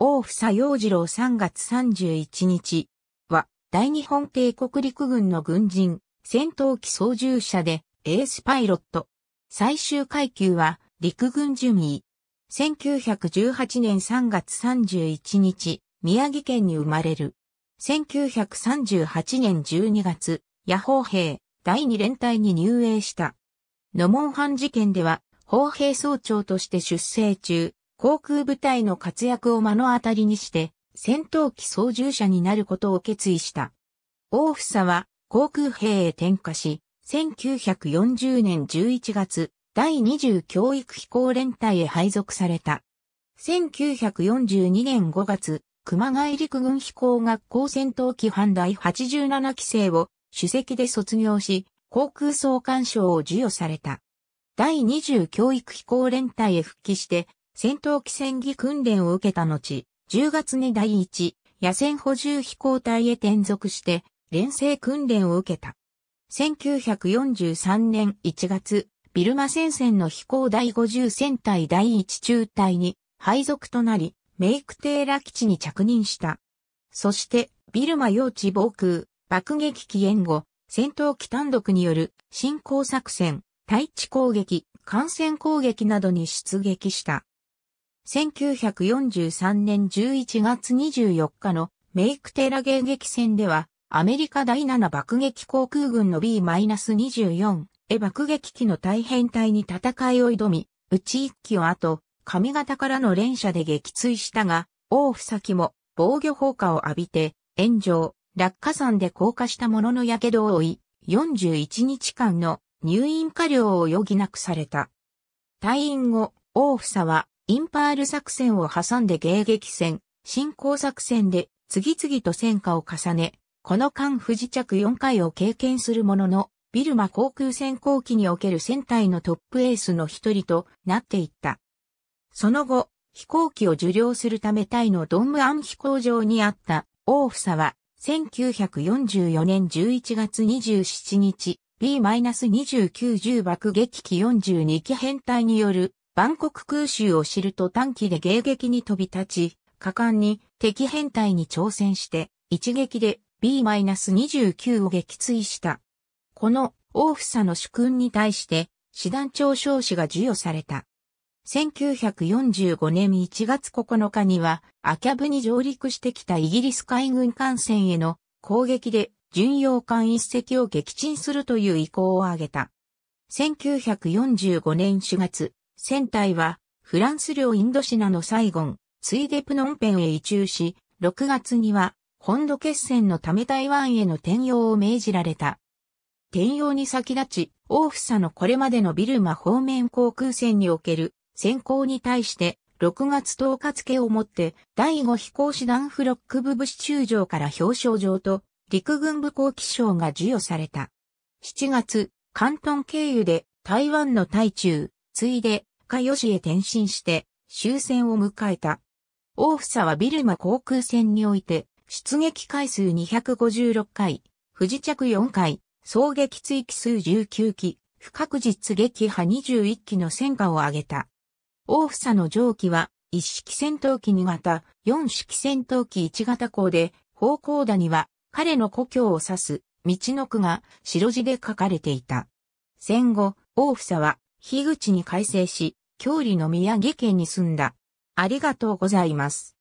大房洋次郎3月31日は、大日本帝国陸軍の軍人、戦闘機操縦者で、エースパイロット。最終階級は、陸軍ジュミー。1918年3月31日、宮城県に生まれる。1938年12月、野砲兵、第二連隊に入営した。野門藩事件では、砲兵総長として出征中、航空部隊の活躍を目の当たりにして、戦闘機操縦者になることを決意した。大房は航空兵へ転化し、1940年11月、第20教育飛行連隊へ配属された。1942年5月、熊谷陸軍飛行学校戦闘機班第87期生を主席で卒業し、航空総監賞を授与された。第20教育飛行連隊へ復帰して、戦闘機戦技訓練を受けた後、10月に第1野戦補充飛行隊へ転属して、連成訓練を受けた。1943年1月、ビルマ戦線の飛行第50戦隊第1中隊に配属となり、メイクテーラ基地に着任した。そして、ビルマ用地防空、爆撃機援護、戦闘機単独による進行作戦、対地攻撃、艦船攻撃などに出撃した。1943年11月24日のメイクテラ迎撃戦では、アメリカ第7爆撃航空軍の B-24 へ爆撃機の大変隊に戦いを挑み、うち1機を後、上方からの連射で撃墜したが、大先も防御砲火を浴びて、炎上、落下山で降下したものの火傷を負い、41日間の入院過料を余儀なくされた。退院後、大房はインパール作戦を挟んで迎撃戦、進行作戦で次々と戦果を重ね、この間不時着4回を経験するものの、ビルマ航空戦航機における戦隊のトップエースの一人となっていった。その後、飛行機を受領するためタイのドンムアン飛行場にあったフサは、1944年11月27日、B-2910 爆撃機42機編隊による万国空襲を知ると短期で迎撃に飛び立ち、果敢に敵編隊に挑戦して、一撃で B-29 を撃墜した。この大房の主君に対して、師団長少子が授与された。1945年1月9日には、アキャブに上陸してきたイギリス海軍艦船への攻撃で巡洋艦一隻を撃沈するという意向を挙げた。1945年4月、船体は、フランス領インドシナのサイゴン、ついでプノンペンへ移駐し、6月には、本土決戦のため台湾への転用を命じられた。転用に先立ち、オーフサのこれまでのビルマ方面航空船における先行に対して、6月10日付をもって、第5飛行士団フロック部部支中将から表彰状と、陸軍部後期賞が授与された。7月、関東経由で台湾の台中、ついで、加吉へ転身して、終戦を迎えた。大房はビルマ航空戦において、出撃回数256回、不時着4回、総撃追機数19機、不確実撃破21機の戦果を挙げた。大房の上機は、一式戦闘機2型、四式戦闘機1型港で、方向には、彼の故郷を指す、道の区が白地で書かれていた。戦後、大房は、樋口に改正し、郷里の宮城県に住んだ。ありがとうございます。